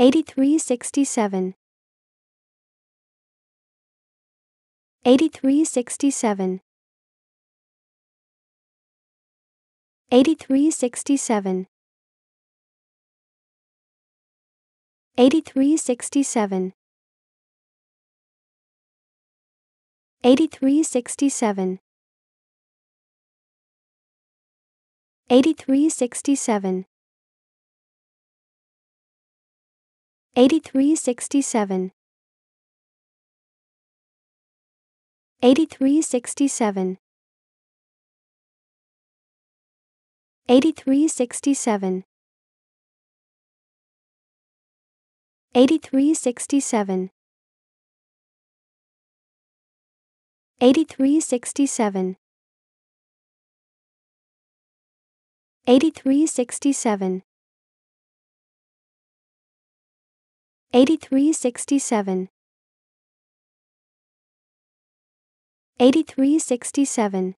8367 8367 8367 8367 8367 8367 8367 8367 8367 8367 8367 8367 8367 8367